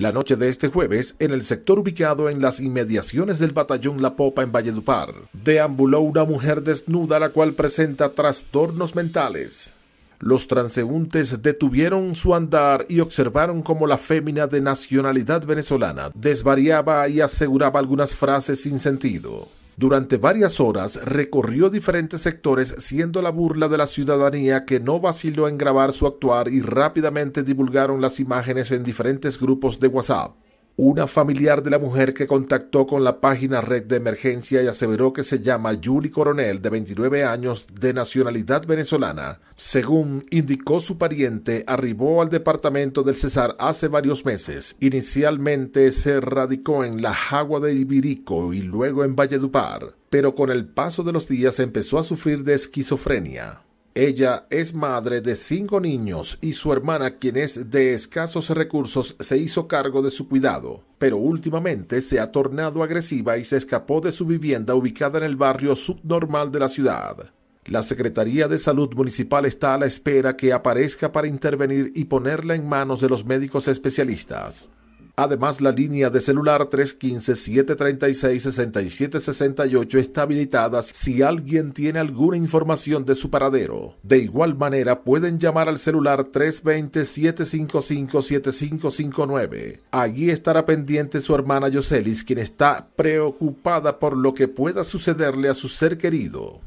la noche de este jueves en el sector ubicado en las inmediaciones del batallón La Popa en Valledupar. Deambuló una mujer desnuda la cual presenta trastornos mentales. Los transeúntes detuvieron su andar y observaron cómo la fémina de nacionalidad venezolana desvariaba y aseguraba algunas frases sin sentido. Durante varias horas recorrió diferentes sectores siendo la burla de la ciudadanía que no vaciló en grabar su actuar y rápidamente divulgaron las imágenes en diferentes grupos de WhatsApp. Una familiar de la mujer que contactó con la página Red de Emergencia y aseveró que se llama Julie Coronel, de 29 años, de nacionalidad venezolana. Según indicó su pariente, arribó al departamento del Cesar hace varios meses. Inicialmente se radicó en La Jagua de Ibirico y luego en Valledupar, pero con el paso de los días empezó a sufrir de esquizofrenia. Ella es madre de cinco niños y su hermana, quien es de escasos recursos, se hizo cargo de su cuidado, pero últimamente se ha tornado agresiva y se escapó de su vivienda ubicada en el barrio subnormal de la ciudad. La Secretaría de Salud Municipal está a la espera que aparezca para intervenir y ponerla en manos de los médicos especialistas. Además, la línea de celular 315-736-6768 está habilitada si alguien tiene alguna información de su paradero. De igual manera, pueden llamar al celular 320-755-7559. Allí estará pendiente su hermana Yoselis, quien está preocupada por lo que pueda sucederle a su ser querido.